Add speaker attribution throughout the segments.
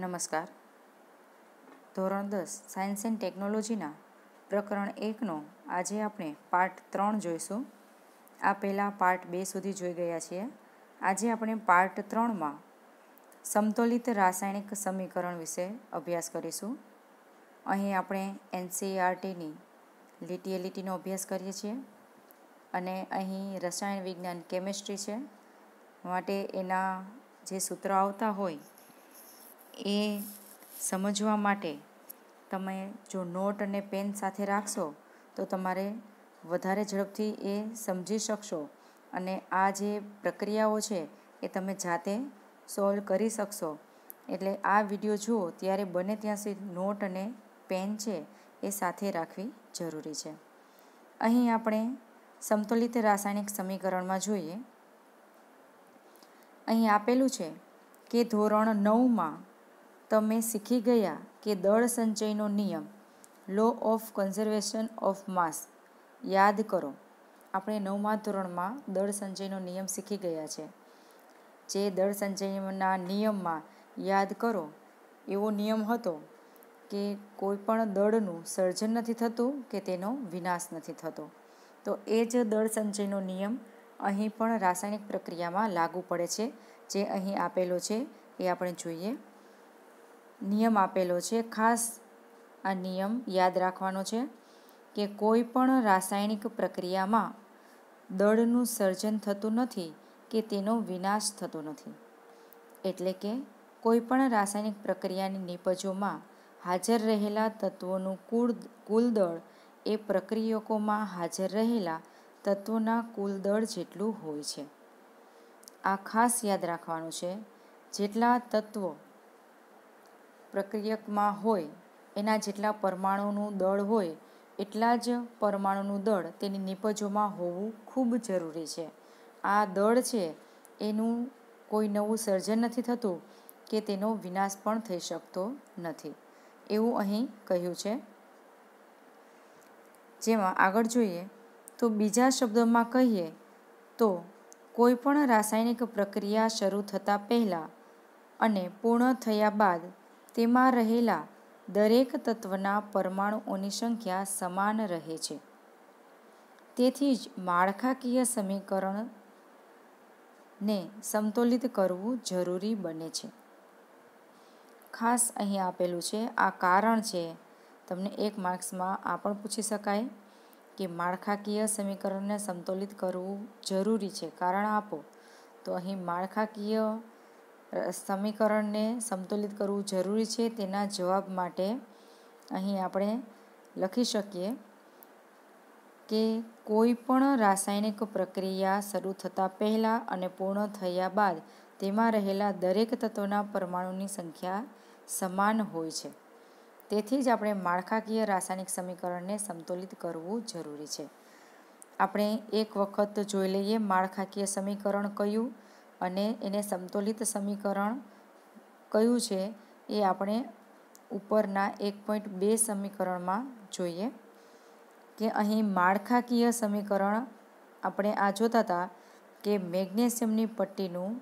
Speaker 1: નમસ્કાર ધોરણ દસ સાયન્સ એન્ડ ટેકનોલોજીના પ્રકરણ એકનો આજે આપણે પાર્ટ ત્રણ જોઈશું આ પહેલાં પાર્ટ બે સુધી જોઈ ગયા છીએ આજે આપણે પાર્ટ ત્રણમાં સમતોલિત રાસાયણિક સમીકરણ વિશે અભ્યાસ કરીશું અહીં આપણે એનસીઆરટીની લીટીએલિટીનો અભ્યાસ કરીએ છીએ અને અહીં રસાયણ વિજ્ઞાન કેમેસ્ટ્રી છે માટે એના જે સૂત્રો આવતા હોય એ સમજવા માટે તમે જો નોટ અને પેન સાથે રાખશો તો તમારે વધારે ઝડપથી એ સમજી શકશો અને આ જે પ્રક્રિયાઓ છે એ તમે જાતે સોલ્વ કરી શકશો એટલે આ વિડીયો જુઓ ત્યારે બને ત્યાં સુધી નોટ અને પેન છે એ સાથે રાખવી જરૂરી છે અહીં આપણે સમતુલિત રાસાયણિક સમીકરણમાં જોઈએ અહીં આપેલું છે કે ધોરણ નવમાં તમે શીખી ગયા કે દળ સંચયનો નિયમ law of conservation of mass યાદ કરો આપણે નવમા ધોરણમાં દળ સંચયનો નિયમ શીખી ગયા છે જે દળ સંચયના નિયમમાં યાદ કરો એવો નિયમ હતો કે કોઈ પણ દળનું સર્જન નથી થતું કે તેનો વિનાશ નથી થતો તો એ જ દળ સંચયનો નિયમ અહીં પણ રાસાયણિક પ્રક્રિયામાં લાગુ પડે છે જે અહીં આપેલો છે એ આપણે જોઈએ નિયમ આપેલો છે ખાસ આ નિયમ યાદ રાખવાનો છે કે કોઈ પણ રાસાયણિક પ્રક્રિયામાં દળનું સર્જન થતું નથી કે તેનો વિનાશ થતો નથી એટલે કે કોઈપણ રાસાયણિક પ્રક્રિયાની નિપજોમાં હાજર રહેલા તત્વોનું કુળ કુલદળ એ પ્રક્રિયકોમાં હાજર રહેલા તત્વોના કુલદળ જેટલું હોય છે આ ખાસ યાદ રાખવાનું છે જેટલા તત્વો પ્રક્રિયકમાં હોય એના જેટલા પરમાણુનું દળ હોય એટલા જ પરમાણુનું દળ તેની નિપજોમાં હોવું ખૂબ જરૂરી છે આ દળ છે એનું કોઈ નવું સર્જન નથી થતું કે તેનો વિનાશ પણ થઈ શકતો નથી એવું અહીં કહ્યું છે જેમાં આગળ જોઈએ તો બીજા શબ્દોમાં કહીએ તો કોઈપણ રાસાયણિક પ્રક્રિયા શરૂ થતાં પહેલાં અને પૂર્ણ થયા બાદ તેમાં રહેલા દરેક તત્વના પરમાણુઓની સંખ્યા સમાન રહે છે તેથી જ માળખાકીય સમીકરણને સમતોલિત કરવું જરૂરી બને છે ખાસ અહીં આપેલું છે આ કારણ છે તમને એક માર્ક્સમાં આ પણ પૂછી શકાય કે માળખાકીય સમીકરણને સમતોલિત કરવું જરૂરી છે કારણ આપો તો અહીં માળખાકીય સમીકરણને સંતુલિત કરવું જરૂરી છે તેના જવાબ માટે અહીં આપણે લખી શકીએ કે કોઈ પણ રાસાયણિક પ્રક્રિયા શરૂ થતાં પહેલાં અને પૂર્ણ થયા બાદ તેમાં રહેલા દરેક તત્વના પરમાણુની સંખ્યા સમાન હોય છે તેથી જ આપણે માળખાકીય રાસાયણિક સમીકરણને સંતુલિત કરવું જરૂરી છે આપણે એક વખત જોઈ લઈએ માળખાકીય સમીકરણ કયું અને એને સમતોલિત સમીકરણ કયું છે એ આપણે ઉપરના એક પોઈન્ટ બે સમીકરણમાં જોઈએ કે અહીં માળખાકીય સમીકરણ આપણે આ જોતા હતા કે મેગ્નેશિયમની પટ્ટીનું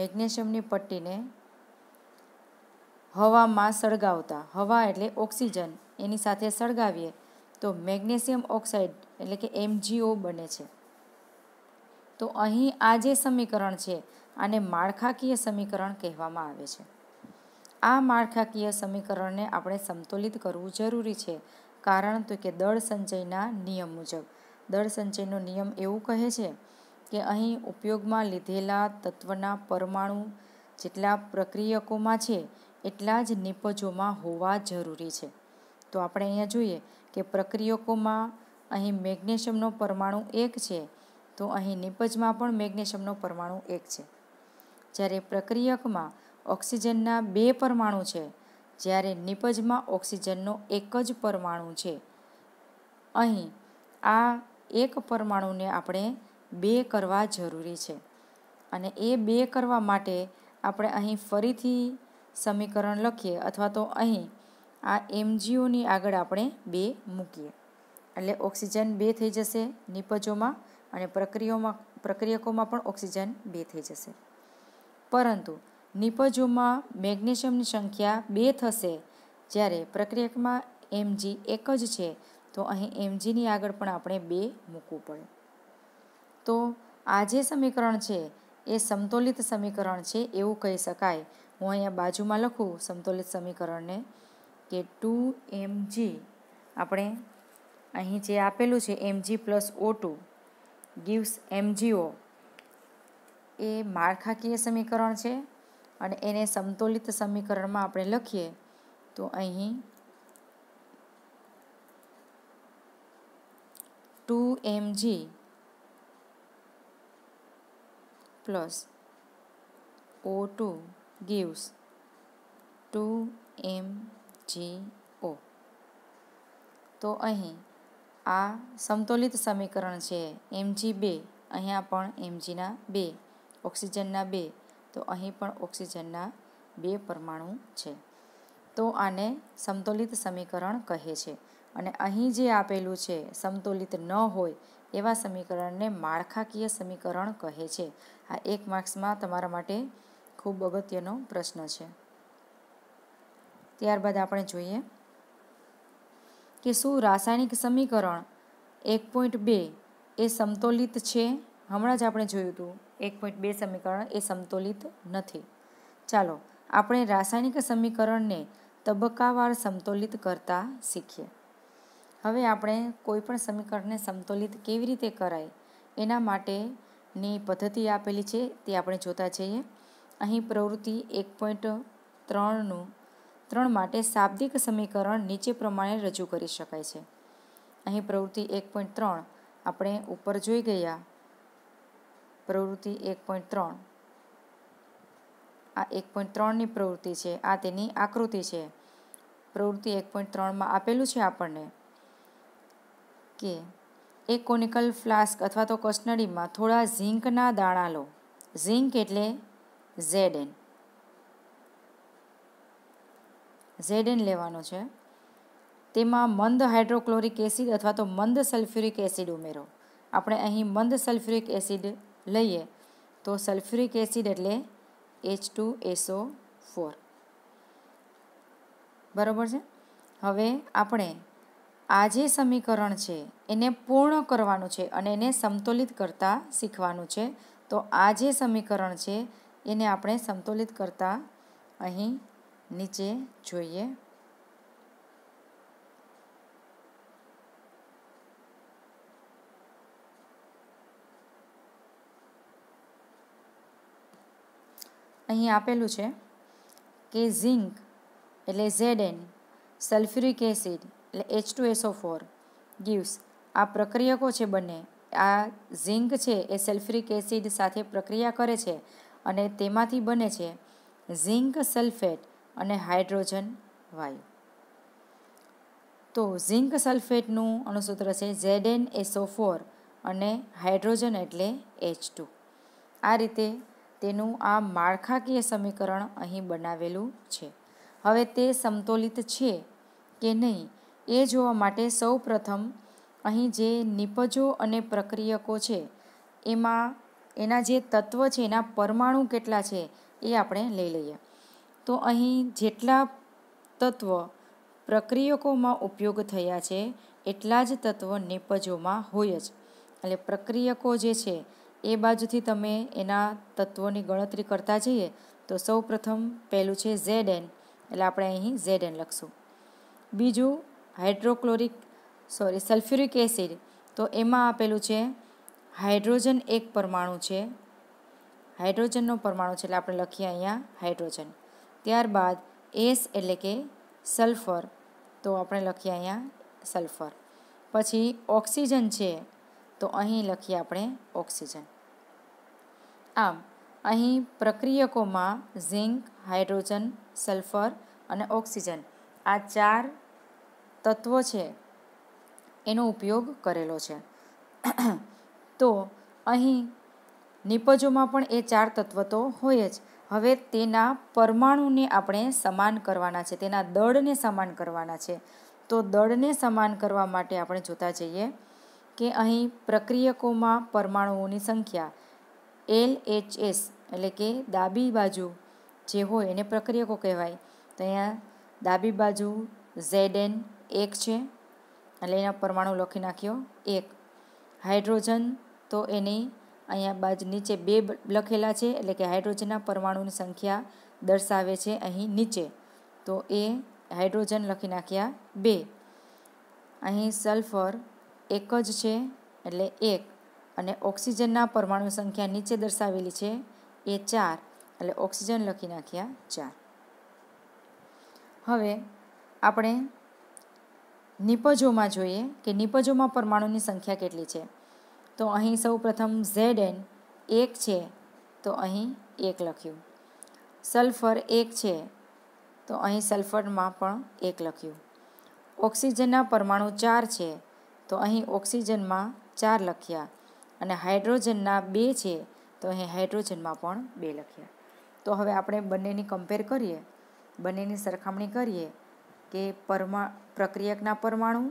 Speaker 1: મેગ્નેશિયમની પટ્ટીને હવામાં સળગાવતા હવા એટલે ઓક્સિજન એની સાથે સળગાવીએ તો મેગ્નેશિયમ ઓક્સાઇડ એટલે કે એમજીઓ બને છે તો અહીં આ જે સમીકરણ છે આને માળખાકીય સમીકરણ કહેવામાં આવે છે આ માળખાકીય સમીકરણને આપણે સમતોલિત કરવું જરૂરી છે કારણ તો કે દળ સંચયના નિયમ મુજબ દળ સંચયનો નિયમ એવું કહે છે કે અહીં ઉપયોગમાં લીધેલા તત્વના પરમાણુ જેટલા પ્રક્રિયકોમાં છે એટલા જ નિપજોમાં હોવા જરૂરી છે તો આપણે અહીંયા જોઈએ કે પ્રક્રિયકોમાં અહીં મેગ્નેશિયમનો પરમાણુ એક છે તો અહીં નિપજમાં પણ મેગ્નેશિયમનો પરમાણુ એક છે જ્યારે પ્રક્રિયકમાં ઓક્સિજનના બે પરમાણુ છે જ્યારે નિપજમાં ઓક્સિજનનો એક જ પરમાણુ છે અહીં આ એક પરમાણુને આપણે બે કરવા જરૂરી છે અને એ બે કરવા માટે આપણે અહીં ફરીથી સમીકરણ લખીએ અથવા તો અહીં આ એમજીઓની આગળ આપણે બે મૂકીએ એટલે ઓક્સિજન બે થઈ જશે નિપજોમાં અને પ્રક્રિયોમાં પ્રક્રિયકોમાં પણ ઓક્સિજન બે થઈ જશે પરંતુ નિપજોમાં મેગ્નેશિયમની સંખ્યા બે થશે જ્યારે પ્રક્રિયકમાં એમજી એક જ છે તો અહીં એમજીની આગળ પણ આપણે બે મૂકવું પડે તો આ જે સમીકરણ છે એ સમતોલિત સમીકરણ છે એવું કહી શકાય હું અહીંયા બાજુમાં લખું સમતોલિત સમીકરણને કે ટુ એમજી આપણે અહીં જે આપેલું છે MG plus O two gives MGO એ માળખાકીય સમીકરણ છે અને એને સમતોલિત સમીકરણમાં આપણે લખીએ તો અહીં two MG plus O two gives two M G O તો અહીં આ સમતોલિત સમીકરણ છે એમજી બે અહીંયા પણ એમજીના બે ઓક્સિજનના બે તો અહીં પણ ઓક્સિજનના બે પરમાણુ છે તો આને સમતોલિત સમીકરણ કહે છે અને અહીં જે આપેલું છે સમતોલિત ન હોય એવા સમીકરણને માળખાકીય સમીકરણ કહે છે આ એક માર્ક્સમાં તમારા માટે ખૂબ અગત્યનો પ્રશ્ન છે ત્યારબાદ આપણે જોઈએ કે શું રાસાયણિક સમીકરણ એક પોઈન્ટ બે એ સમતોલિત છે હમણાં જ આપણે જોયું હતું એક પોઈન્ટ બે સમીકરણ એ સમતોલિત નથી ચાલો આપણે રાસાયણિક સમીકરણને તબક્કાવાર સમતોલિત કરતા શીખીએ હવે આપણે કોઈપણ સમીકરણને સમતોલિત કેવી રીતે કરાય એના માટેની પદ્ધતિ આપેલી છે તે આપણે જોતા જઈએ અહીં પ્રવૃત્તિ એક પોઈન્ટ ત્રણનું ત્રણ માટે શાબ્દિક સમીકરણ નીચે પ્રમાણે રજૂ કરી શકાય છે અહીં પ્રવૃત્તિ એક પોઈન્ટ ત્રણ આપણે ઉપર જોઈ ગયા પ્રવૃત્તિ એક પોઈન્ટ ત્રણ આ એક પોઈન્ટ ત્રણની પ્રવૃત્તિ છે આ તેની આકૃતિ છે પ્રવૃત્તિ એક પોઈન્ટ ત્રણમાં આપેલું છે આપણને કે એક કોનિકલ ફ્લાસ્ક અથવા તો કસનળીમાં થોડા ઝીંકના દાણા લો ઝીંક એટલે ઝેડ એન ઝેડેન લેવાનો છે તેમાં મંદ હાઇડ્રોક્લોરિક એસિડ અથવા તો મંદ સલ્ફ્યુરિક એસિડ ઉમેરો આપણે અહીં મંદ સલ્ફ્યુરિક એસિડ લઈએ તો સલ્ફ્યુરિક એસિડ એટલે એચ ટુ એસો ફોર બરાબર છે હવે આપણે આ જે સમીકરણ છે એને પૂર્ણ કરવાનું છે અને એને સમતોલિત કરતાં શીખવાનું છે તો આ જે સમીકરણ છે એને આપણે સમતોલિત કરતાં અહીં નીચે જોઈએ અહીં આપેલું છે કે ઝીંક એટલે ઝેડએન સલ્ફ્યુરિક એસિડ એટલે H two SO four gives આ પ્રક્રિયકો છે બંને આ ઝીંક છે એ સલ્ફ્યુરિક એસિડ સાથે પ્રક્રિયા કરે છે અને તેમાંથી બને છે ઝીંક સલ્ફેટ અને હાઇડ્રોજન વાયુ તો ઝિંક સલ્ફેટનું અણુસૂત્ર છે ઝેડ એન એસો ફોર અને હાઇડ્રોજન એટલે એચ ટુ આ રીતે તેનું આ માળખાકીય સમીકરણ અહીં બનાવેલું છે હવે તે સમતોલિત છે કે નહીં એ જોવા માટે સૌ પ્રથમ અહીં જે નિપજો અને પ્રક્રિયકો છે એમાં એના જે તત્વ છે એના પરમાણુ કેટલા છે એ આપણે લઈ લઈએ તો અહીં જેટલા તત્વ પ્રક્રિયકોમાં ઉપયોગ થયા છે એટલા જ તત્વ નેપજોમાં હોય જ એટલે પ્રક્રિયકો જે છે એ બાજુથી તમે એના તત્વોની ગણતરી કરતા જઈએ તો સૌ પ્રથમ પહેલું છે ઝેડ એન એટલે આપણે અહીં ઝેડ એન લખશું બીજું હાઇડ્રોક્લોરિક સોરી સલ્ફ્યુરિક એસિડ તો એમાં આપેલું છે હાઇડ્રોજન એક પરમાણુ છે હાઇડ્રોજનનો પરમાણુ છે એટલે આપણે લખીએ અહીંયા હાઇડ્રોજન ત્યારબાદ એસ એટલે કે સલ્ફર તો આપણે લખીએ અહીંયા સલ્ફર પછી ઓક્સિજન છે તો અહીં લખીએ આપણે ઓક્સિજન આમ અહીં પ્રક્રિયકોમાં ઝિંક હાઇડ્રોજન સલ્ફર અને ઓક્સિજન આ ચાર તત્વો છે એનો ઉપયોગ કરેલો છે તો અહીં નિપજોમાં પણ એ ચાર તત્વ તો હોય જ હવે તેના પરમાણુને આપણે સમાન કરવાના છે તેના દળને સમાન કરવાના છે તો દળને સમાન કરવા માટે આપણે જોતા જઈએ કે અહીં પ્રક્રિયકોમાં પરમાણુઓની સંખ્યા એલ એચ એસ એટલે કે ડાબી બાજુ જે હોય એને પ્રક્રિયકો કહેવાય તો અહીંયા ડાબી બાજુ ઝેડ એન એક છે એટલે એના પરમાણુ લખી નાખ્યો એક હાઇડ્રોજન તો એની અહીંયા બાજ નીચે બે લખેલા છે એટલે કે હાઇડ્રોજનના પરમાણુની સંખ્યા દર્શાવે છે અહીં નીચે તો એ હાઇડ્રોજન લખી નાખ્યા બે અહીં સલ્ફર એક જ છે એટલે એક અને ઓક્સિજનના પરમાણુ સંખ્યા નીચે દર્શાવેલી છે એ ચાર એટલે ઓક્સિજન લખી નાખ્યા ચાર હવે આપણે નિપજોમાં જોઈએ કે નિપજોમાં પરમાણુની સંખ્યા કેટલી છે તો અહીં સૌ પ્રથમ ઝેડ એન એક છે તો અહીં એક લખ્યું સલ્ફર એક છે તો અહીં સલ્ફરમાં પણ એક લખ્યું ઓક્સિજનના પરમાણુ ચાર છે તો અહીં ઓક્સિજનમાં ચાર લખ્યા અને હાઇડ્રોજનના બે છે તો અહીં હાઇડ્રોજનમાં પણ બે લખ્યા તો હવે આપણે બંનેની કમ્પેર કરીએ બંનેની સરખામણી કરીએ કે પરમા પ્રક્રિયકના પરમાણુ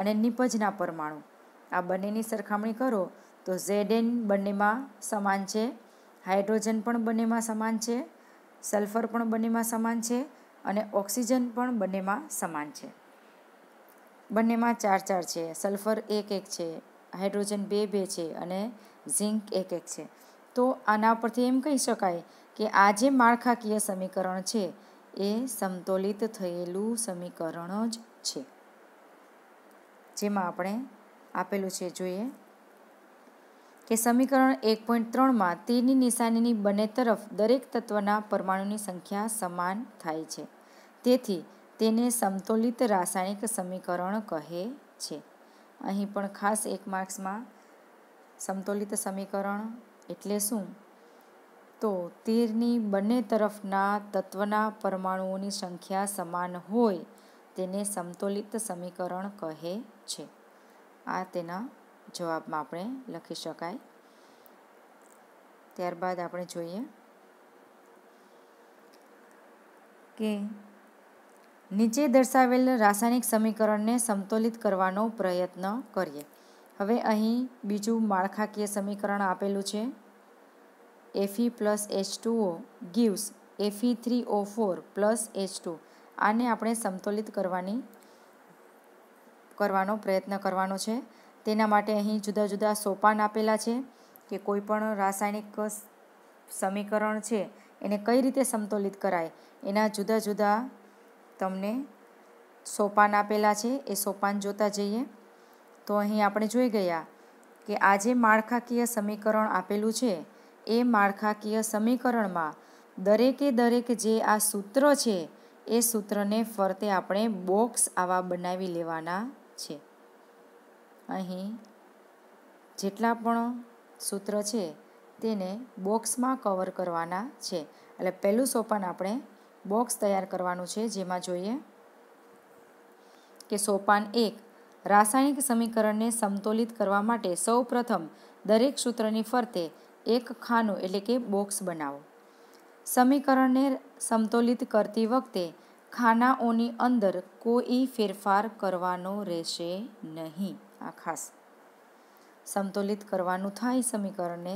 Speaker 1: અને નિપજના પરમાણુ આ બંનેની સરખામણી કરો તો ઝેડ એન બંનેમાં સમાન છે હાઇડ્રોજન પણ બંનેમાં સમાન છે સલ્ફર પણ બંનેમાં સમાન છે અને ઓક્સિજન પણ બંનેમાં સમાન છે બંનેમાં ચાર ચાર છે સલ્ફર એક એક છે હાઇડ્રોજન બે બે છે અને ઝિંક એક એક છે તો આના પરથી એમ કહી શકાય કે આ જે માળખાકીય સમીકરણ છે એ સમતોલિત થયેલું સમીકરણ જ છે જેમાં આપણે આપેલું છે જોઈએ કે સમીકરણ એક પોઈન્ટ ત્રણમાં તીરની નિશાનીની બંને તરફ દરેક તત્વના પરમાણુની સંખ્યા સમાન થાય છે તેથી તેને સમતોલિત રાસાયણિક સમીકરણ કહે છે અહીં પણ ખાસ એક માર્ક્સમાં સમતોલિત સમીકરણ એટલે શું તો તીરની બંને તરફના તત્વના પરમાણુઓની સંખ્યા સમાન હોય તેને સમતોલિત સમીકરણ કહે છે આ તેના જવાબમાં આપણે લખી શકાય ત્યારબાદ આપણે જોઈએ કે નીચે દર્શાવેલ રાસાયણિક સમીકરણને સમતોલિત કરવાનો પ્રયત્ન કરીએ હવે અહીં બીજું માળખાકીય સમીકરણ આપેલું છે Fe plus H two O gives Fe three O four plus H two આને આપણે સમતોલિત કરવાની કરવાનો પ્રયત્ન કરવાનો છે તેના માટે અહીં જુદા જુદા સોપાન આપેલા છે કે કોઈ પણ રાસાયણિક સમીકરણ છે એને કઈ રીતે સંતુલિત કરાય એના જુદા જુદા તમને સોપાન આપેલા છે એ સોપાન જોતા જઈએ તો અહીં આપણે જોઈ ગયા કે આ જે માળખાકીય સમીકરણ આપેલું છે એ માળખાકીય સમીકરણમાં દરેકે દરેક જે આ સૂત્ર છે એ સૂત્રને ફરતે આપણે બોક્સ આવા બનાવી લેવાના છે અહીં જેટલા પણ સૂત્ર છે તેને બોક્સમાં કવર કરવાના છે એટલે પહેલું સોપાન આપણે બોક્સ તૈયાર કરવાનું છે જેમાં જોઈએ કે સોપાન એક રાસાયણિક સમીકરણને સમતોલિત કરવા માટે સૌપ્રથમ દરેક સૂત્રની ફરતે એક ખાનું એટલે કે બોક્સ બનાવો સમીકરણને સમતોલિત કરતી વખતે ખાનાઓની અંદર કોઈ ફેરફાર કરવાનો રહેશે નહીં આ ખાસ સંતુલિત કરવાનું થાય સમીકરણને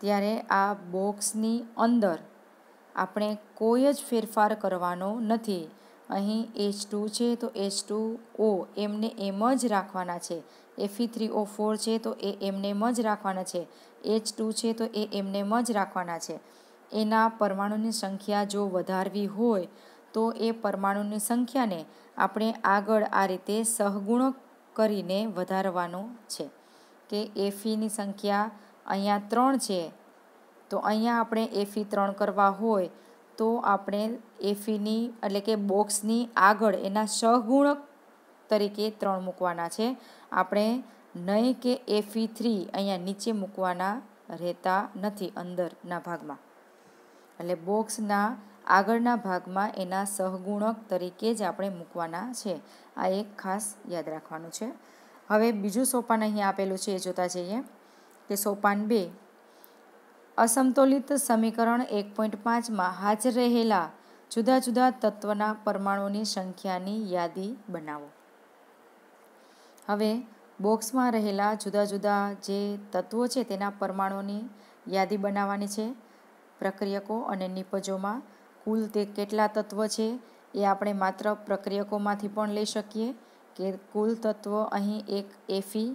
Speaker 1: ત્યારે આ બોક્સની અંદર આપણે કોઈ જ ફેરફાર કરવાનો નથી અહીં એચ ટુ છે તો એચ ટુ ઓ એમને એમ જ રાખવાના છે એફી થ્રી ઓ ફોર છે તો એ એમને એમ જ રાખવાના છે એચ ટુ છે તો એ એમને એમ જ રાખવાના છે એના પરમાણુની સંખ્યા જો વધારવી હોય તો એ પરમાણુની સંખ્યાને આપણે આગળ આ રીતે સહગુણો કરીને વધારવાનો છે કે એફીની સંખ્યા અહીંયા ત્રણ છે તો અહીંયા આપણે એફી ત્રણ કરવા હોય તો આપણે એફીની એટલે કે બોક્સની આગળ એના સહગુણ તરીકે ત્રણ મૂકવાના છે આપણે નહીં કે એફી થ્રી અહીંયા નીચે મૂકવાના રહેતા નથી અંદરના ભાગમાં એટલે બોક્સના આગળના ભાગમાં એના સહગુણક તરીકે જ આપણે મૂકવાના છે આ એક ખાસ યાદ રાખવાનું છે હવે બીજું સોપાન અહીં આપેલું છે એ જોતા જઈએ કે સોપાન બે અસંતુલિત સમીકરણ એક પોઈન્ટ પાંચમાં હાજર રહેલા જુદા જુદા તત્વના પરમાણુની સંખ્યાની યાદી બનાવો હવે બોક્સમાં રહેલા જુદા જુદા જે તત્વો છે તેના પરમાણુની યાદી બનાવવાની છે પ્રક્રિયકો અને નિપજોમાં કુલ તે કેટલા તત્વ છે એ આપણે માત્ર પ્રક્રિયકોમાંથી પણ લઈ શકીએ કે કુલ તત્વ અહીં એક એફી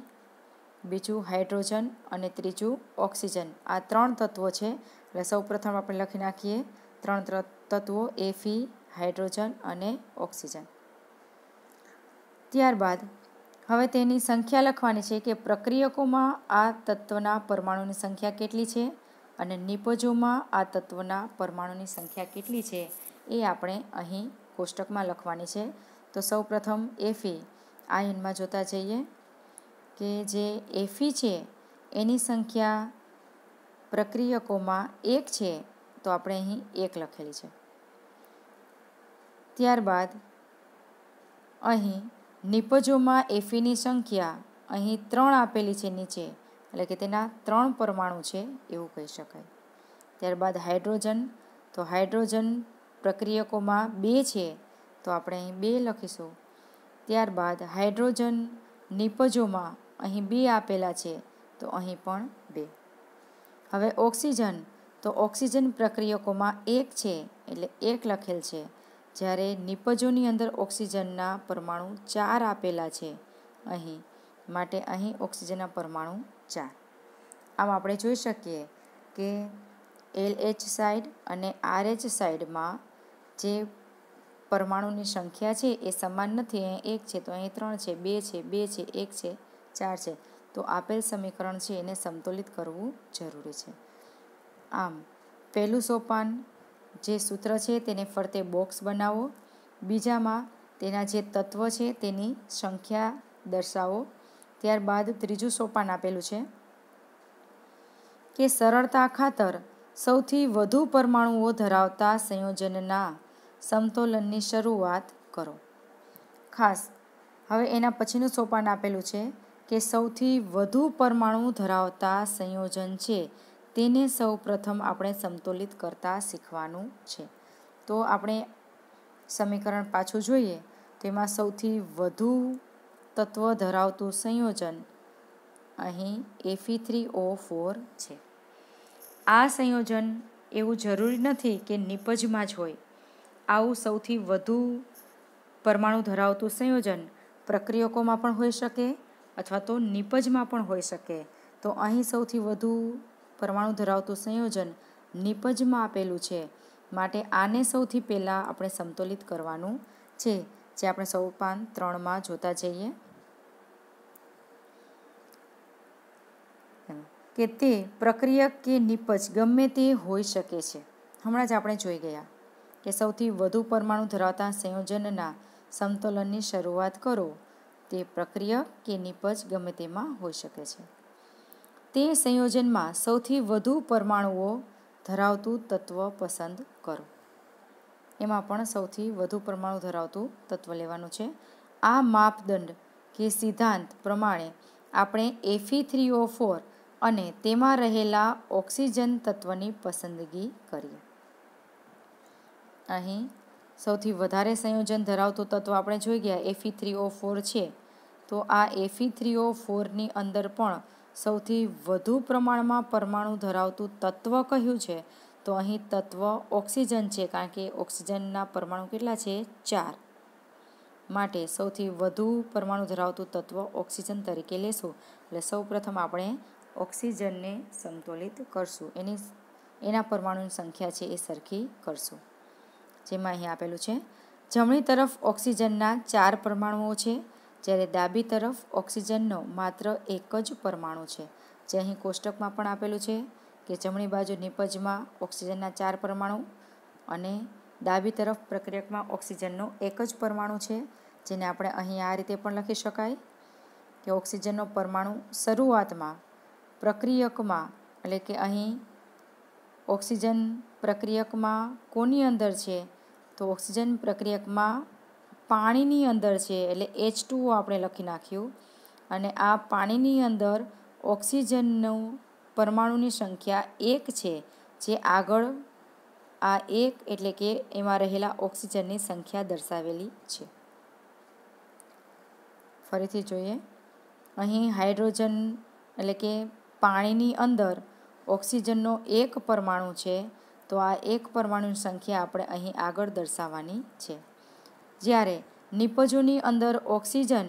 Speaker 1: બીજું હાઇડ્રોજન અને ત્રીજું ઓક્સિજન આ ત્રણ તત્વો છે એટલે સૌપ્રથમ આપણે લખી નાખીએ ત્રણ તત્વો એફી હાઇડ્રોજન અને ઓક્સિજન ત્યારબાદ હવે તેની સંખ્યા લખવાની છે કે પ્રક્રિયકોમાં આ તત્વના પરમાણુની સંખ્યા કેટલી છે અને નિપજોમાં આ તત્વના પરમાણુની સંખ્યા કેટલી છે એ આપણે અહીં કોષ્ટકમાં લખવાની છે તો સૌ પ્રથમ એફી આયનમાં જોતા જઈએ કે જે એફી છે એની સંખ્યા પ્રક્રિયકોમાં એક છે તો આપણે અહીં એક લખેલી છે ત્યારબાદ અહીં નિપજોમાં એફીની સંખ્યા અહીં ત્રણ આપેલી છે નીચે એટલે કે તેના ત્રણ પરમાણુ છે એવું કહી શકાય ત્યારબાદ હાઇડ્રોજન તો હાઇડ્રોજન પ્રક્રિયકોમાં બે છે તો આપણે અહીં બે લખીશું ત્યારબાદ હાઇડ્રોજન નિપજોમાં અહીં બે આપેલા છે તો અહીં પણ બે હવે ઓક્સિજન તો ઓક્સિજન પ્રક્રિયકોમાં એક છે એટલે એક લખેલ છે જ્યારે નિપજોની અંદર ઓક્સિજનના પરમાણુ ચાર આપેલા છે અહીં માટે અહીં ઓક્સિજનના પરમાણુ ચાર આમ આપણે જોઈ શકીએ કે એલ એચ સાઇડ અને આર એચ સાઇડમાં જે પરમાણુની સંખ્યા છે એ સમાન નથી અહીં એક છે તો અહીં ત્રણ છે બે છે બે છે એક છે ચાર છે તો આપેલ સમીકરણ છે એને સંતુલિત કરવું જરૂરી છે આમ પહેલું સોપાન જે સૂત્ર છે તેને ફરતે બોક્સ બનાવો બીજામાં તેના જે તત્વ છે તેની સંખ્યા દર્શાવો ત્યારબાદ ત્રીજું સોપાન આપેલું છે કે સરળતા ખાતર સૌથી વધુ પરમાણુઓ ધરાવતા સંયોજનના સમતોલનની શરૂઆત કરો ખાસ હવે એના પછીનું સોપાન આપેલું છે કે સૌથી વધુ પરમાણુ ધરાવતા સંયોજન છે તેને સૌ પ્રથમ આપણે સમતોલિત કરતાં શીખવાનું છે તો આપણે સમીકરણ પાછું જોઈએ તેમાં સૌથી વધુ તત્વ ધરાવતું સંયોજન અહીં એફી થ્રી ઓ ફોર છે આ સંયોજન એવું જરૂરી નથી કે નિપજમાં જ હોય આવું સૌથી વધુ પરમાણુ ધરાવતું સંયોજન પ્રક્રિયકોમાં પણ હોઈ શકે અથવા તો નિપજમાં પણ હોઈ શકે તો અહીં સૌથી વધુ પરમાણુ ધરાવતું સંયોજન નિપજમાં આપેલું છે માટે આને સૌથી પહેલાં આપણે સંતુલિત કરવાનું છે જે આપણે સૌ પાન ત્રણમાં જોતા જઈએ કે તે પ્રક્રિયક કે નિપજ ગમે તે હોઈ શકે છે હમણાં જ આપણે જોઈ ગયા કે સૌથી વધુ પરમાણુ ધરાવતા સંયોજનના સમતોલનની શરૂઆત કરો તે પ્રક્રિયક કે નિપજ ગમે તેમાં હોઈ શકે છે તે સંયોજનમાં સૌથી વધુ પરમાણુઓ ધરાવતું તત્વ પસંદ કરો એમાં પણ સૌથી વધુ પરમાણુ ધરાવતું તત્વ લેવાનું છે આ માપદંડ કે સિદ્ધાંત પ્રમાણે આપણે એફી થ્રી ઓ ફોર અને તેમાં રહેલા ઓક્સિજન તત્વની પસંદગી કરીએ અહીં સૌથી વધારે સંયોજન ધરાવતું તત્વ આપણે જોઈ ગયા એફી થ્રી ઓ ફોર છે તો આ એફી થ્રી ઓ ફોરની અંદર પણ સૌથી વધુ પ્રમાણમાં પરમાણુ ધરાવતું તત્વ કહ્યું છે તો અહીં તત્વ ઓક્સિજન છે કારણ કે ઓક્સિજનના પરમાણુ કેટલા છે ચાર માટે સૌથી વધુ પરમાણુ ધરાવતું તત્વ ઓક્સિજન તરીકે લેશું એટલે સૌ પ્રથમ આપણે ઓક્સિજનને સંતુલિત કરશું એની એના પરમાણુની સંખ્યા છે એ સરખી કરશું જેમાં અહીં આપેલું છે જમણી તરફ ઓક્સિજનના ચાર પરમાણુઓ છે જ્યારે ડાબી તરફ ઓક્સિજનનો માત્ર એક જ પરમાણુ છે જે અહીં કોષ્ટકમાં પણ આપેલું છે કે જમણી બાજુ નિપજમાં ઓક્સિજનના ચાર પરમાણુ અને ડાબી તરફ પ્રક્રિયકમાં ઓક્સિજનનો એક જ પરમાણુ છે જેને આપણે અહીં આ રીતે પણ લખી શકાય કે ઓક્સિજનનો પરમાણુ શરૂઆતમાં પ્રક્રિયકમાં એટલે કે અહીં ઓક્સિજન પ્રક્રિયકમાં કોની અંદર છે તો ઓક્સિજન પ્રક્રિયકમાં પાણીની અંદર છે એટલે એચ ટુ આપણે લખી નાખ્યું અને આ પાણીની અંદર ઓક્સિજનનું પરમાણુની સંખ્યા એક છે જે આગળ આ એક એટલે કે એમાં રહેલા ઓક્સિજનની સંખ્યા દર્શાવેલી છે ફરીથી જોઈએ અહીં હાઇડ્રોજન એટલે કે પાણીની અંદર ઓક્સિજનનો એક પરમાણુ છે તો આ એક પરમાણુની સંખ્યા આપણે અહીં આગળ દર્શાવવાની છે જ્યારે નિપજોની અંદર ઓક્સિજન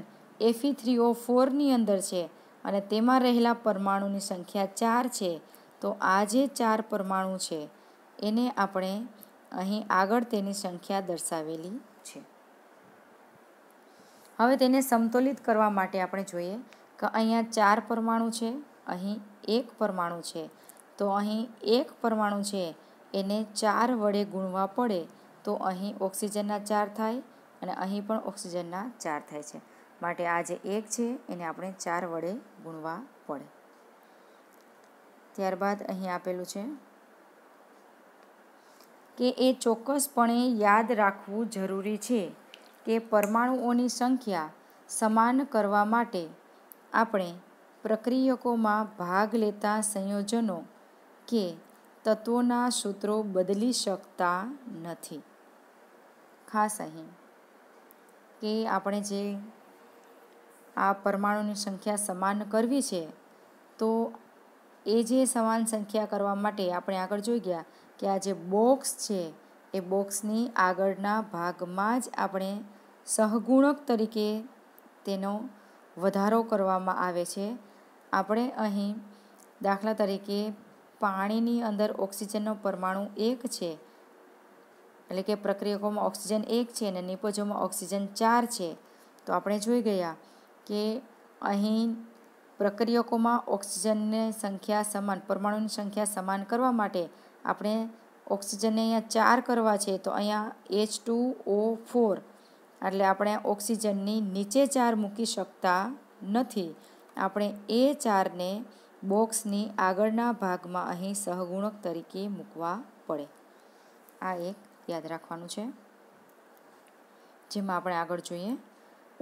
Speaker 1: એફી થ્રીઓ ફોરની અંદર છે અને તેમાં રહેલા પરમાણુની સંખ્યા ચાર છે તો આ જે ચાર પરમાણુ છે એને આપણે અહીં આગળ તેની સંખ્યા દર્શાવેલી છે હવે તેને સમતોલિત કરવા માટે આપણે જોઈએ કે અહીંયા ચાર પરમાણુ છે અહીં એક પરમાણુ છે તો અહીં એક પરમાણુ છે એને ચાર વડે ગુણવા પડે તો અહીં ઓક્સિજનના ચાર થાય અને અહીં પણ ઓક્સિજનના ચાર થાય છે માટે આ જે એક છે એને આપણે ચાર વડે ગુણવા પડે ત્યારબાદ અહીં આપેલું છે કે એ ચોક્કસપણે યાદ રાખવું જરૂરી છે કે પરમાણુઓની સંખ્યા સમાન કરવા માટે આપણે પ્રક્રિયકોમાં ભાગ લેતા સંયોજનો કે તત્વોના સૂત્રો બદલી શકતા નથી ખાસ અહીં કે આપણે જે આ પરમાણુની સંખ્યા સમાન કરવી છે તો એ જે સમાન સંખ્યા કરવા માટે આપણે આગળ જોઈ ગયા કે આ જે બોક્સ છે એ બોક્સની આગળના ભાગમાં જ આપણે સહગુણક તરીકે તેનો વધારો કરવામાં આવે છે આપણે અહીં દાખલા તરીકે પાણીની અંદર ઓક્સિજનનો પરમાણુ એક છે એટલે કે પ્રક્રિયકોમાં ઓક્સિજન એક છે અને નિપજોમાં ઓક્સિજન ચાર છે તો આપણે જોઈ ગયા કે અહીં પ્રક્રિયકોમાં ઓક્સિજનની સંખ્યા સમાન પરમાણુની સંખ્યા સમાન કરવા માટે આપણે ઓક્સિજનને અહીંયા ચાર કરવા છે તો અહીંયા એચ ટુ ઓ ફોર એટલે આપણે ઓક્સિજનની નીચે ચાર મૂકી શકતા નથી આપણે એ ચારને બોક્સની આગળના ભાગમાં અહીં સહગુણક તરીકે મૂકવા પડે આ એક યાદ રાખવાનું છે જેમાં આપણે આગળ જોઈએ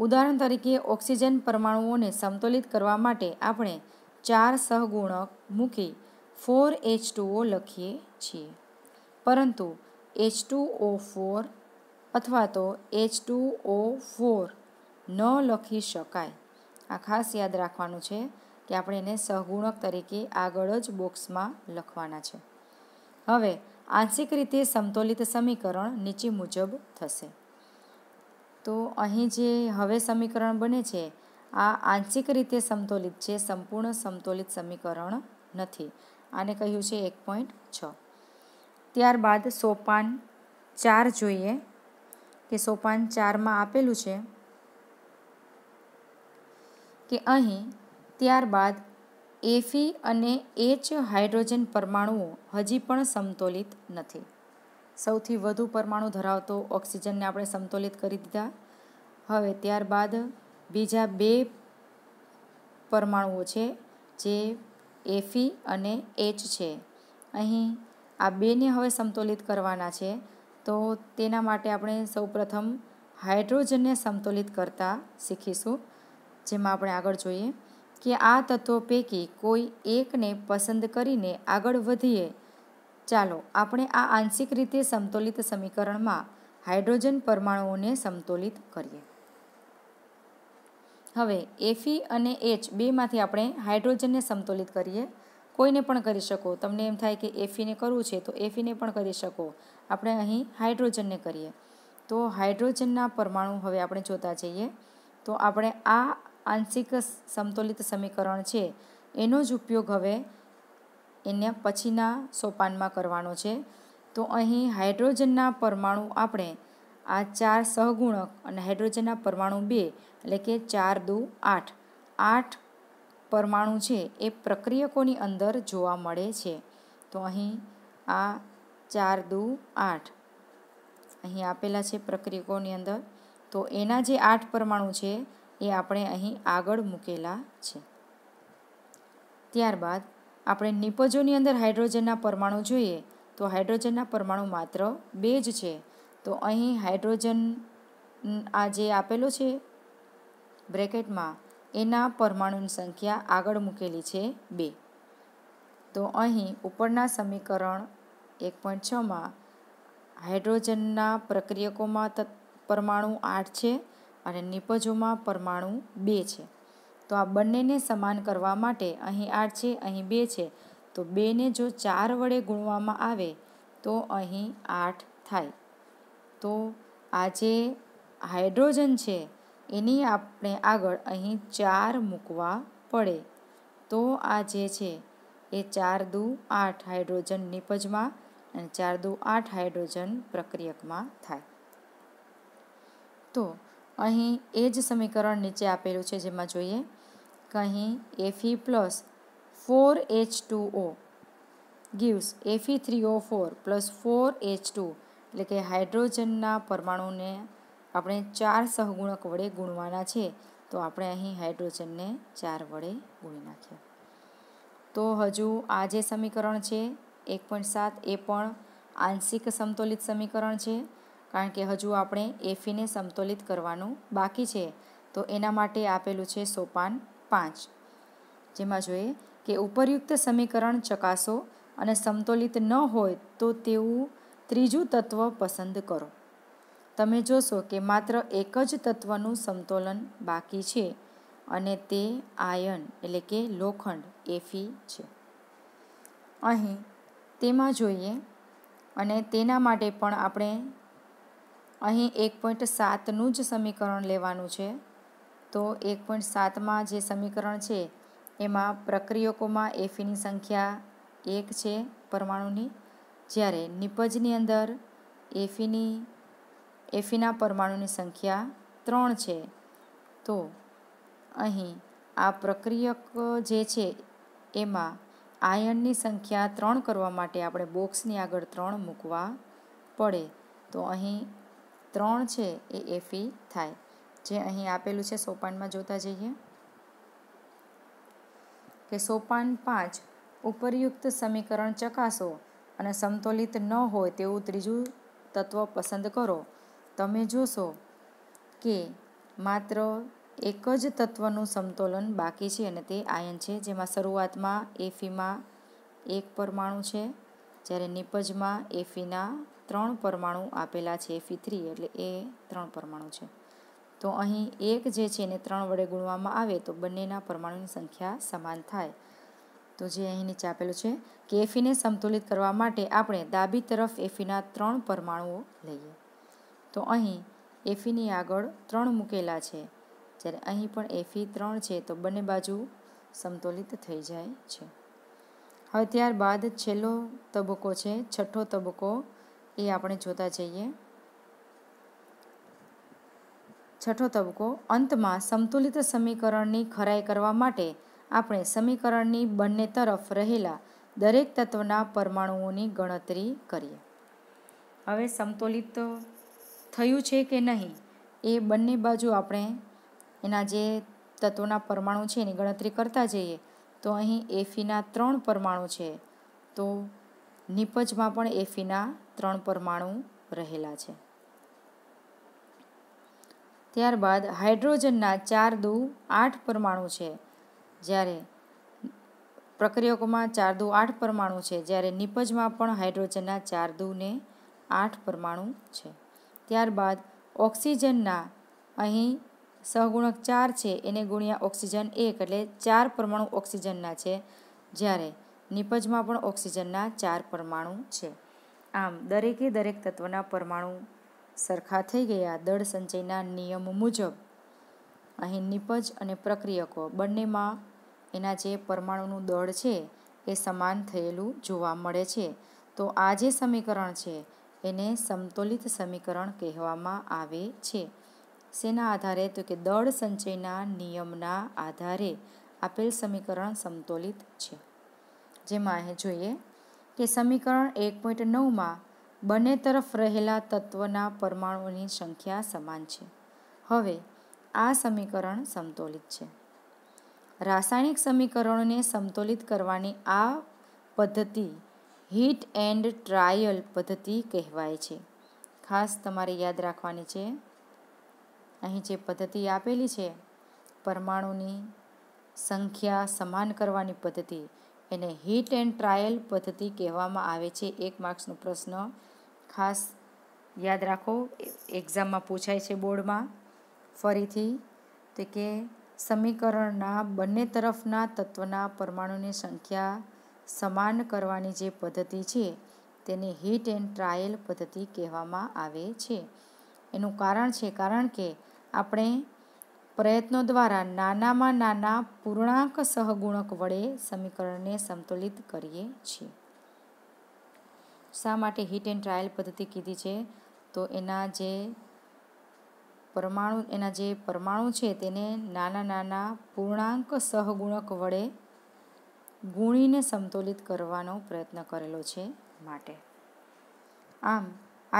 Speaker 1: ઉદાહરણ તરીકે ઓક્સિજન પરમાણુઓને સમતોલિત કરવા માટે આપણે ચાર સહગુણક મૂકી ફોર એચ ટુઓ લખીએ છીએ પરંતુ એચ ટુ ઓ ફોર અથવા તો એચ ટુ ઓ ફોર ન લખી શકાય આ ખાસ યાદ રાખવાનું છે કે આપણે એને સહગુણક તરીકે આગળ જ બોક્સમાં લખવાના છે હવે આંશિક રીતે સમતોલિત સમીકરણ નીચે મુજબ થશે તો અહીં જે હવે સમીકરણ બને છે આ આંશિક રીતે સમતોલિત છે સંપૂર્ણ સમતોલિત સમીકરણ નથી આને કહ્યું છે એક પોઈન્ટ છ ત્યારબાદ સોપાન ચાર જોઈએ કે સોપાન ચારમાં આપેલું છે કે અહીં ત્યારબાદ એફી અને એચ હાઇડ્રોજન પરમાણુઓ હજી પણ સમતોલિત નથી સૌથી વધુ પરમાણુ ધરાવતો ઓક્સિજનને આપણે સમતોલિત કરી દીધા હવે ત્યારબાદ બીજા બે પરમાણુઓ છે જે એફી અને એચ છે અહીં આ બેને હવે સમતોલિત કરવાના છે તો તેના માટે આપણે સૌપ્રથમ હાઇડ્રોજનને સમતોલિત કરતા શીખીશું જેમાં આપણે આગળ જોઈએ કે આ તત્વો પૈકી કોઈ એકને પસંદ કરીને આગળ વધીએ ચાલો આપણે આ આંશિક રીતે સમતોલિત સમીકરણમાં હાઇડ્રોજન પરમાણુઓને સમતોલિત કરીએ હવે એફી અને એચ બેમાંથી આપણે હાઇડ્રોજનને સમતોલિત કરીએ કોઈને પણ કરી શકો તમને એમ થાય કે એફીને કરવું છે તો એફીને પણ કરી શકો આપણે અહીં હાઇડ્રોજનને કરીએ તો હાઇડ્રોજનના પરમાણુ હવે આપણે જોતા જઈએ તો આપણે આ આંશિક સમતોલિત સમીકરણ છે એનો જ ઉપયોગ હવે એને પછીના સોપાનમાં કરવાનો છે તો અહીં હાઇડ્રોજનના પરમાણુ આપણે આ ચાર સહગુણક અને હાઇડ્રોજનના પરમાણુ બે એટલે કે ચાર દુ આઠ આઠ પરમાણુ છે એ પ્રક્રિયકોની અંદર જોવા મળે છે તો અહીં આ ચાર દુ આઠ અહીં આપેલા છે પ્રક્રિયકોની અંદર તો એના જે આઠ પરમાણુ છે એ આપણે અહીં આગળ મૂકેલા છે ત્યારબાદ આપણે નિપજોની અંદર હાઇડ્રોજનના પરમાણુ જોઈએ તો હાઇડ્રોજનના પરમાણુ માત્ર બે જ છે તો અહીં હાઇડ્રોજન આ જે આપેલો છે બ્રેકેટમાં એના પરમાણુની સંખ્યા આગળ મૂકેલી છે બે તો અહીં ઉપરના સમીકરણ એક પોઈન્ટ છમાં હાઇડ્રોજનના પ્રક્રિયકોમાં પરમાણુ આઠ છે અને નિપજોમાં પરમાણુ બે છે તો આ બંનેને સમાન કરવા માટે અહીં આઠ છે અહીં બે છે તો બેને જો ચાર વડે ગુણવામાં આવે તો અહીં આઠ થાય તો આ જે હાઇડ્રોજન છે એની આપણે આગળ અહીં ચાર મૂકવા પડે તો આ જે છે એ ચાર દુ આઠ હાઇડ્રોજન નિપજમાં અને ચાર દુ આઠ હાઇડ્રોજન પ્રક્રિયકમાં થાય તો અહીં એ જ સમીકરણ નીચે આપેલું છે જેમાં જોઈએ કે અહીં Fe plus four H two O gives Fe three O four plus four H two એટલે કે હાઇડ્રોજનના પરમાણુને આપણે ચાર સહગુણક વડે ગુણવાના છે તો આપણે અહીં હાઇડ્રોજનને ચાર વડે ગુણી નાખ્યા તો હજુ આ જે સમીકરણ છે એક પોઈન્ટ સાત એ પણ આંશિક સમતોલિત સમીકરણ છે કારણ કે હજુ આપણે એફીને સમતોલિત કરવાનું બાકી છે તો એના માટે આપેલું છે સોપાન પાંચ જેમાં જોઈએ કે ઉપરયુક્ત સમીકરણ ચકાસો અને સમતોલિત ન હોય તો તેવું ત્રીજું તત્વ પસંદ કરો તમે જોશો કે માત્ર એક જ તત્વનું સમતોલન બાકી છે અને તે આયન એટલે કે લોખંડ એફી છે અહીં તેમાં જોઈએ અને તેના માટે પણ આપણે અહીં એક પોઈન્ટ સાતનું જ સમીકરણ લેવાનું છે તો એક પોઈન્ટ સાતમાં જે સમીકરણ છે એમાં પ્રક્રિયકોમાં એફીની સંખ્યા એક છે પરમાણુની જ્યારે નિપજની અંદર એફીની એફીના પરમાણુની સંખ્યા ત્રણ છે તો અહીં આ પ્રક્રિયક જે છે એમાં આયનની સંખ્યા ત્રણ કરવા માટે આપણે બોક્સની આગળ ત્રણ મૂકવા પડે તો અહીં ત્રણ છે એ એફી થાય જે અહીં આપેલું છે સોપાનમાં જોતા જઈએ કે સોપાન પાંચ ઉપરયુક્ત સમીકરણ ચકાસો અને સમતોલિત ન હોય તેવું ત્રીજું તત્વ પસંદ કરો તમે જોશો કે માત્ર એક જ તત્વનું સમતોલન બાકી છે અને તે આયન છે જેમાં શરૂઆતમાં એફીમાં એક પરમાણુ છે જ્યારે નિપજમાં એફીના ત્રણ પરમાણુ આપેલા છે ફી થ્રી એટલે એ ત્રણ પરમાણુ છે તો અહીં એક જે છે એને ત્રણ વડે ગુણવામાં આવે તો બંનેના પરમાણુની સંખ્યા સમાન થાય તો જે અહીં નીચે આપેલું છે કે એફીને e સંતુલિત કરવા માટે આપણે ડાબી તરફ એફીના e ત્રણ પરમાણુઓ લઈએ તો અહીં એફીની e આગળ ત્રણ મૂકેલા છે જ્યારે અહીં પણ એફી ત્રણ છે તો બંને બાજુ સંતુલિત થઈ જાય છે હવે ત્યારબાદ છેલ્લો તબક્કો છે છઠ્ઠો તબક્કો એ આપણે જોતા જઈએ છઠ્ઠો તબક્કો અંતમાં સમતુલિત સમીકરણની ખરાઈ કરવા માટે આપણે સમીકરણની બંને તરફ રહેલા દરેક તત્વના પરમાણુઓની ગણતરી કરીએ હવે સમતુલિત થયું છે કે નહીં એ બંને બાજુ આપણે એના જે તત્વોના પરમાણુ છે એની ગણતરી કરતા જઈએ તો અહીં એફીના e ત્રણ પરમાણુ છે તો નિપજમાં પણ એફીના ત્રણ પરમાણુ રહેલા છે ત્યારબાદ હાઇડ્રોજનના ચાર દુ આઠ પરમાણુ છે જ્યારે પ્રક્રિયકોમાં ચાર દુ આઠ પરમાણુ છે જ્યારે નિપજમાં પણ હાઇડ્રોજનના ચાર દુ ને આઠ પરમાણુ છે ત્યારબાદ ઓક્સિજનના અહીં સહગુણક ચાર છે એને ગુણ્યા ઓક્સિજન એક એટલે ચાર પરમાણુ ઓક્સિજનના છે જ્યારે નિપજમાં પણ ઓક્સિજનના ચાર પરમાણુ છે આમ દરેકે દરેક તત્વના પરમાણુ સરખા થઈ ગયા દળ સંચયના નિયમ મુજબ અહીં નિપજ અને પ્રક્રિયકો બંનેમાં એના જે પરમાણુનું દળ છે એ સમાન થયેલું જોવા મળે છે તો આ જે સમીકરણ છે એને સમતોલિત સમીકરણ કહેવામાં આવે છે શેના આધારે તો કે દળ સંચયના નિયમના આધારે આપેલ સમીકરણ સમતોલિત છે જેમાં અહીં જોઈએ કે સમીકરણ એક પોઈન્ટ નવમાં બંને તરફ રહેલા તત્વના પરમાણુઓની સંખ્યા સમાન છે હવે આ સમીકરણ સમતોલિત છે રાસાયણિક સમીકરણોને સમતોલિત કરવાની આ પદ્ધતિ હીટ એન્ડ ટ્રાયલ પદ્ધતિ કહેવાય છે ખાસ તમારે યાદ રાખવાની છે અહીં જે પદ્ધતિ આપેલી છે પરમાણુની સંખ્યા સમાન કરવાની પદ્ધતિ એને હિટ એન્ડ ટ્રાયલ પદ્ધતિ કહેવામાં આવે છે એક માર્ક્સનો પ્રશ્ન ખાસ યાદ રાખો એક્ઝામમાં પૂછાય છે બોર્ડમાં ફરીથી તે કે સમીકરણના બંને તરફના તત્વના પરમાણુની સંખ્યા સમાન કરવાની જે પદ્ધતિ છે તેને હિટ એન્ડ ટ્રાયલ પદ્ધતિ કહેવામાં આવે છે એનું કારણ છે કારણ કે આપણે પ્રયત્નો દ્વારા નાનામાં નાના પૂર્ણાંક સહગુણક વડે સમીકરણને સંતુલિત કરીએ છીએ શા માટે હિટ એન્ડ ટ્રાયલ પદ્ધતિ કીધી છે તો એના જે પરમાણુ એના જે પરમાણુ છે તેને નાના નાના પૂર્ણાંક સહગુણક વડે ગુણીને સંતુલિત કરવાનો પ્રયત્ન કરેલો છે માટે આમ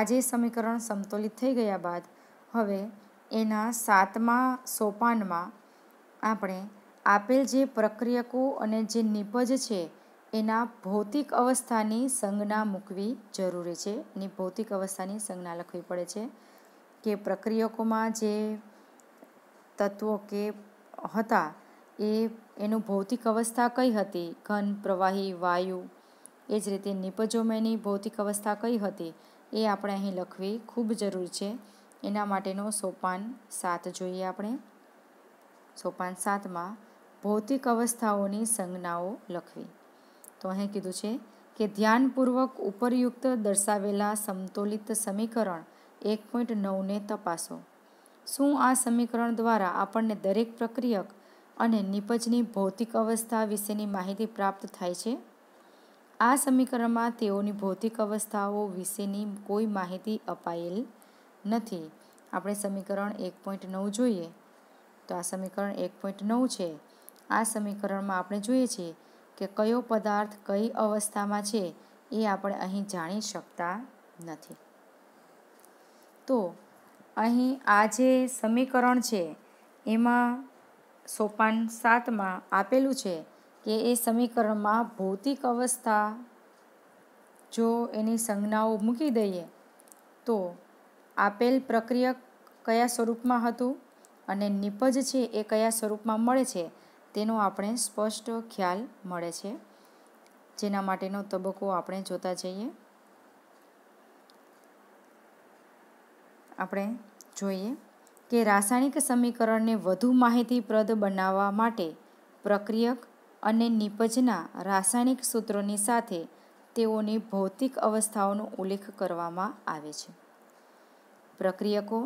Speaker 1: આજે સમીકરણ સંતુલિત થઈ ગયા બાદ હવે એના સાતમા સોપાનમાં આપણે આપેલ જે પ્રક્રિયકો અને જે નિપજ છે એના ભૌતિક અવસ્થાની સંજ્ઞા મૂકવી જરૂરી છે એની ભૌતિક અવસ્થાની સંજ્ઞા લખવી પડે છે કે પ્રક્રિયકોમાં જે તત્વો કે હતા એ એનું ભૌતિક અવસ્થા કઈ હતી ઘન પ્રવાહી વાયુ એ જ રીતે નિપજોમાં એની ભૌતિક અવસ્થા કઈ હતી એ આપણે અહીં લખવી ખૂબ જરૂરી છે એના માટેનો સોપાન સાત જોઈએ આપણે સોપાન સાતમાં ભૌતિક અવસ્થાઓની સંજ્ઞાઓ લખવી તો અહીં કીધું છે કે ધ્યાનપૂર્વક ઉપરયુક્ત દર્શાવેલા સમતોલિત સમીકરણ એક પોઈન્ટ નવને તપાસો શું આ સમીકરણ દ્વારા આપણને દરેક પ્રક્રિયક અને નિપજની ભૌતિક અવસ્થા વિશેની માહિતી પ્રાપ્ત થાય છે આ સમીકરણમાં તેઓની ભૌતિક અવસ્થાઓ વિશેની કોઈ માહિતી અપાયેલ નથી આપણે સમીકરણ એક પોઈન્ટ નવ જોઈએ તો આ સમીકરણ એક પોઈન્ટ નવ છે આ સમીકરણમાં આપણે જોઈએ છીએ કે કયો પદાર્થ કઈ અવસ્થામાં છે એ આપણે અહીં જાણી શકતા નથી તો અહીં આ જે સમીકરણ છે એમાં સોપાન સાતમાં આપેલું છે કે એ સમીકરણમાં ભૌતિક અવસ્થા જો એની સંજ્ઞાઓ મૂકી દઈએ તો આપેલ પ્રક્રિયક કયા સ્વરૂપમાં હતું અને નિપજ છે એ કયા સ્વરૂપમાં મળે છે તેનો આપણે સ્પષ્ટ ખ્યાલ મળે છે જેના માટેનો તબક્કો આપણે જોતા જઈએ આપણે જોઈએ કે રાસાયણિક સમીકરણને વધુ માહિતીપ્રદ બનાવવા માટે પ્રક્રિયક અને નિપજના રાસાયણિક સૂત્રોની સાથે તેઓની ભૌતિક અવસ્થાઓનો ઉલ્લેખ કરવામાં આવે છે પ્રક્રિયકો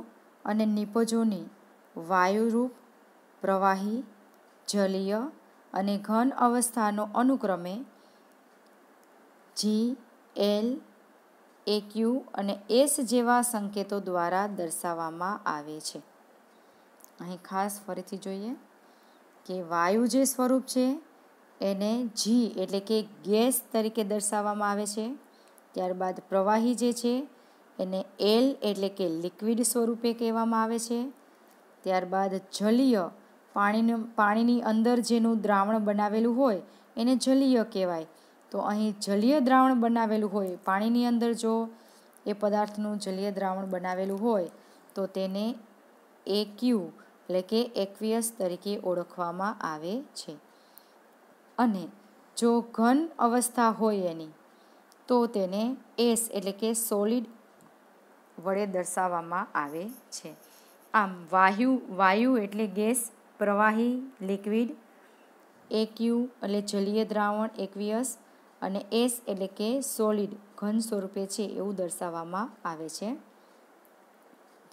Speaker 1: અને નિપજોની વાયુરૂપ પ્રવાહી જલીય અને ઘન અવસ્થાનો અનુક્રમે જી એલ એક્યુ અને એસ જેવા સંકેતો દ્વારા દર્શાવવામાં આવે છે અહીં ખાસ ફરીથી જોઈએ કે વાયુ જે સ્વરૂપ છે એને જી એટલે કે ગેસ તરીકે દર્શાવવામાં આવે છે ત્યારબાદ પ્રવાહી જે છે એને એલ એટલે કે લિક્વિડ સ્વરૂપે કહેવામાં આવે છે ત્યારબાદ જલીય પાણીનું પાણીની અંદર જેનું દ્રાવણ બનાવેલું હોય એને જલીય કહેવાય તો અહીં જલીય દ્રાવણ બનાવેલું હોય પાણીની અંદર જો એ પદાર્થનું જલીય દ્રાવણ બનાવેલું હોય તો તેને એક્યુ એટલે કે એક્વિયસ તરીકે ઓળખવામાં આવે છે અને જો ઘન અવસ્થા હોય એની તો તેને એસ એટલે કે સોલિડ વડે દર્શાવવામાં આવે છે આમ વાયુ વાયુ એટલે ગેસ પ્રવાહી લિક્વિડ એક્યુ એટલે જલીય દ્રાવણ એક્વિયસ અને એસ એટલે કે સોલિડ ઘન સ્વરૂપે છે એવું દર્શાવવામાં આવે છે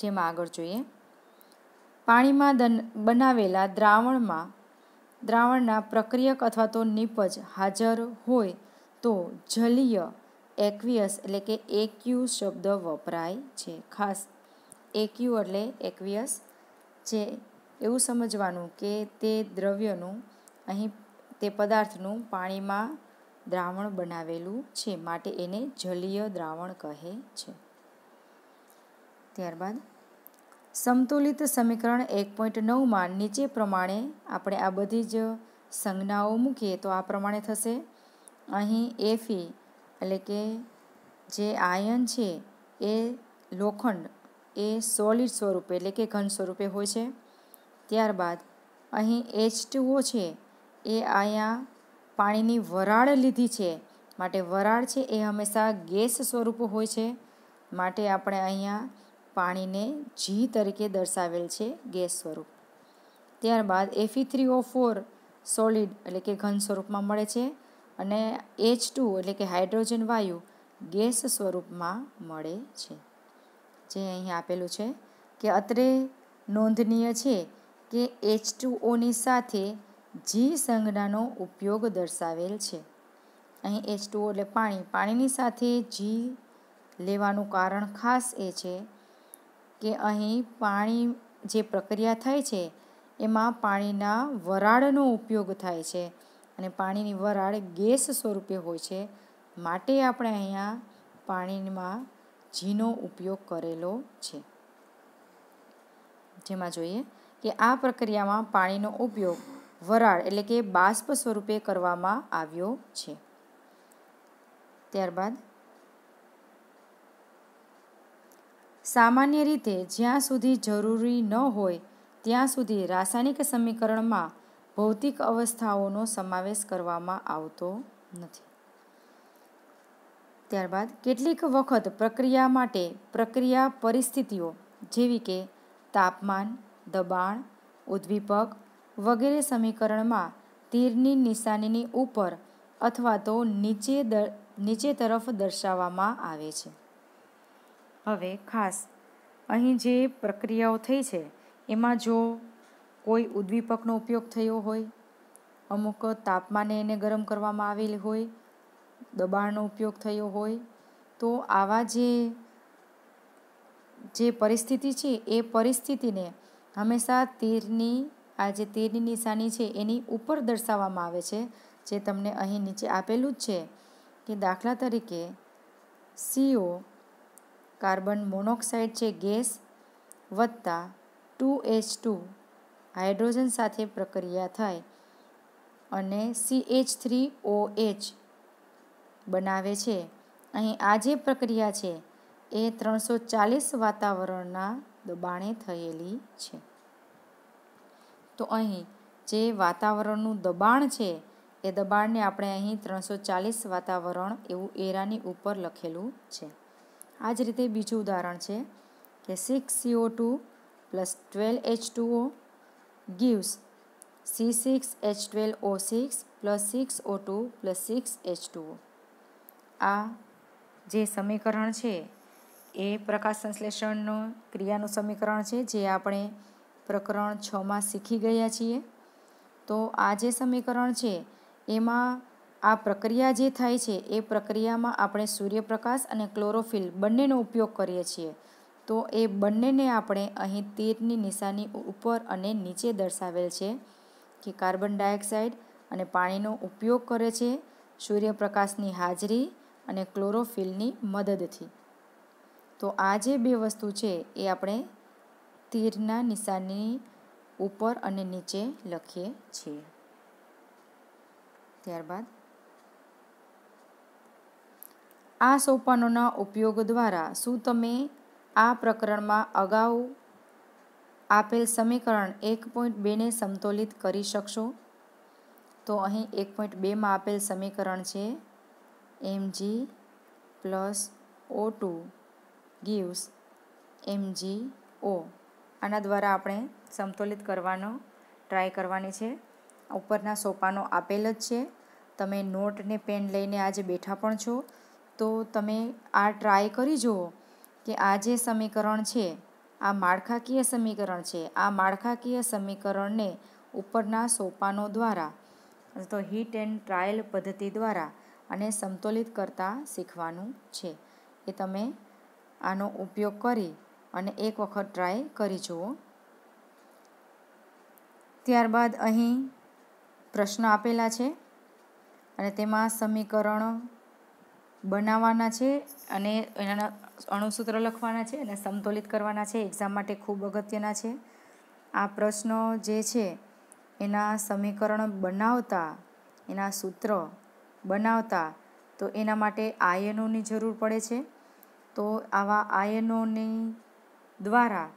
Speaker 1: જેમાં આગળ જોઈએ પાણીમાં દન બનાવેલા દ્રાવણમાં દ્રાવણના પ્રક્રિયક અથવા તો નિપજ હાજર હોય તો જલીય એક્વિયસ એટલે કે એક્યુ શબ્દ વપરાય છે ખાસ એક્યુ એટલે એક્વિયસ જે એવું સમજવાનું કે તે દ્રવ્યનું અહીં તે પદાર્થનું પાણીમાં દ્રાવણ બનાવેલું છે માટે એને જલીય દ્રાવણ કહે છે ત્યારબાદ સંતુલિત સમીકરણ એક પોઈન્ટ નવમાં નીચે પ્રમાણે આપણે આ બધી જ સંજ્ઞાઓ મૂકીએ તો આ પ્રમાણે થશે અહીં એફી એટલે કે જે આયન છે એ લોખંડ એ સોલિડ સ્વરૂપે એટલે કે ઘન સ્વરૂપે હોય છે ત્યારબાદ અહીં એચ ટુઓ છે એ અહીંયા પાણીની વરાળ લીધી છે માટે વરાળ છે એ હંમેશા ગેસ સ્વરૂપ હોય છે માટે આપણે અહીંયા પાણીને જી તરીકે દર્શાવેલ છે ગેસ સ્વરૂપ ત્યારબાદ Fe three O four solid એટલે કે ઘન સ્વરૂપમાં મળે છે અને એચ ટુ એટલે કે હાઇડ્રોજન વાયુ ગેસ સ્વરૂપમાં મળે છે જે અહીં આપેલું છે કે અત્રે નોંધનીય છે કે એચ ટુ સાથે જી સંજ્ઞાનો ઉપયોગ દર્શાવેલ છે અહીં એચ ટુ એટલે પાણી પાણીની સાથે જી લેવાનું કારણ ખાસ એ છે કે અહીં પાણી જે પ્રક્રિયા થાય છે એમાં પાણીના વરાળનો ઉપયોગ થાય છે અને પાણીની વરાળ ગેસ સ્વરૂપે હોય છે માટે આપણે અહીંયા પાણીમાં ઝીનો ઉપયોગ કરેલો છે જેમાં જોઈએ કે આ પ્રક્રિયામાં પાણીનો ઉપયોગ વરાળ એટલે કે બાષ્પ સ્વરૂપે કરવામાં આવ્યો છે ત્યારબાદ સામાન્ય રીતે જ્યાં સુધી જરૂરી ન હોય ત્યાં સુધી રાસાયણિક સમીકરણમાં ભૌતિક અવસ્થાઓનો સમાવેશ કરવામાં આવતો નથી ત્યારબાદ કેટલીક વખત પ્રક્રિયા માટે પ્રક્રિયા પરિસ્થિતિઓ જેવી કે તાપમાન દબાણ ઉદ્દીપક વગેરે સમીકરણમાં તીરની નિશાનીની ઉપર અથવા તો નીચે નીચે તરફ દર્શાવવામાં આવે છે હવે ખાસ અહીં જે પ્રક્રિયાઓ થઈ છે એમાં જો કોઈ ઉદ્દીપકનો ઉપયોગ થયો હોય અમુક તાપમાને એને ગરમ કરવામાં આવેલ હોય દબાણનો ઉપયોગ થયો હોય તો આવા જે જે પરિસ્થિતિ છે એ પરિસ્થિતિને હંમેશા તીરની આ જે તીરની નિશાની છે એની ઉપર દર્શાવવામાં આવે છે જે તમને અહીં નીચે આપેલું જ છે કે દાખલા તરીકે સીઓ કાર્બન મોનોક્સાઇડ છે ગેસ વત્તા ટુ એચ ટુ હાઇડ્રોજન સાથે પ્રક્રિયા થાય અને C H three O H બનાવે છે અહીં આ જે પ્રક્રિયા છે એ ત્રણસો ચાલીસ વાતાવરણના દબાણે થયેલી છે તો અહીં જે વાતાવરણનું દબાણ છે એ દબાણને આપણે અહીં ત્રણસો ચાલીસ વાતાવરણ એવું એરાની ઉપર લખેલું છે આ જ રીતે બીજું ઉદાહરણ છે કે six CO two plus twelve H two O gives C6H12O6 plus six O two plus six H two આ જે સમીકરણ છે એ પ્રકાશ સંશ્લેષણનું ક્રિયાનું સમીકરણ છે જે આપણે પ્રકરણ છમાં શીખી ગયા છીએ તો આ જે સમીકરણ છે એમાં આ પ્રક્રિયા જે થાય છે એ પ્રક્રિયામાં આપણે સૂર્યપ્રકાશ અને ક્લોરોફિલ બંનેનો ઉપયોગ કરીએ છીએ તો એ બંનેને આપણે અહીં તીરની નિશાની ઉપર અને નીચે દર્શાવેલ છે કે કાર્બન ડાયોક્સાઇડ અને પાણીનો ઉપયોગ કરે છે સૂર્યપ્રકાશની હાજરી અને ક્લોરોફિલની મદદથી તો આ જે બે વસ્તુ છે એ આપણે તીરના નિશાની ઉપર અને નીચે લખીએ છીએ ત્યારબાદ આ સોપાનોના ઉપયોગ દ્વારા શું તમે આ પ્રકરણમાં અગાઉ આપેલ સમીકરણ એક પોઈન્ટ બેને સમતોલિત કરી શકશો તો અહીં એક પોઈન્ટ બેમાં આપેલ સમીકરણ છે MG plus O two gives MG O આના દ્વારા આપણે સમતોલિત કરવાનો ટ્રાય કરવાની છે ઉપરના સોપાનો આપેલ જ છે તમે નોટ ને પેન લઈને આજે બેઠા પણ છો તો તમે આ ટ્રાય કરી જુઓ કે આ જે સમીકરણ છે આ માળખાકીય સમીકરણ છે આ માળખાકીય સમીકરણને ઉપરના સોપાનો દ્વારા તો હિટ એન્ડ ટ્રાયલ પદ્ધતિ દ્વારા અને સંતુલિત કરતાં શીખવાનું છે એ તમે આનો ઉપયોગ કરી અને એક વખત ટ્રાય કરી જુઓ ત્યારબાદ અહીં પ્રશ્ન આપેલા છે અને તેમાં સમીકરણ બનાવવાના છે અને એના અણુસૂત્ર લખવાના છે અને સમતોલિત કરવાના છે એક્ઝામ માટે ખૂબ અગત્યના છે આ પ્રશ્નો જે છે એના સમીકરણ બનાવતા એના સૂત્ર બનાવતા તો એના માટે આયનોની જરૂર પડે છે તો આવા આયનોની દ્વારા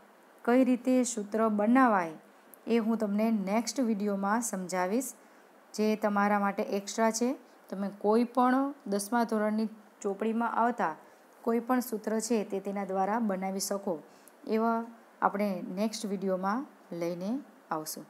Speaker 1: કઈ રીતે સૂત્ર બનાવાય એ હું તમને નેક્સ્ટ વિડીયોમાં સમજાવીશ જે તમારા માટે એક્સ્ટ્રા છે તમે કોઈ પણ દસમા ધોરણની ચોપડીમાં આવતા કોઈ પણ સૂત્ર છે તે તેના દ્વારા બનાવી શકો એવા આપણે નેક્સ્ટ વિડીયોમાં લઈને આવશું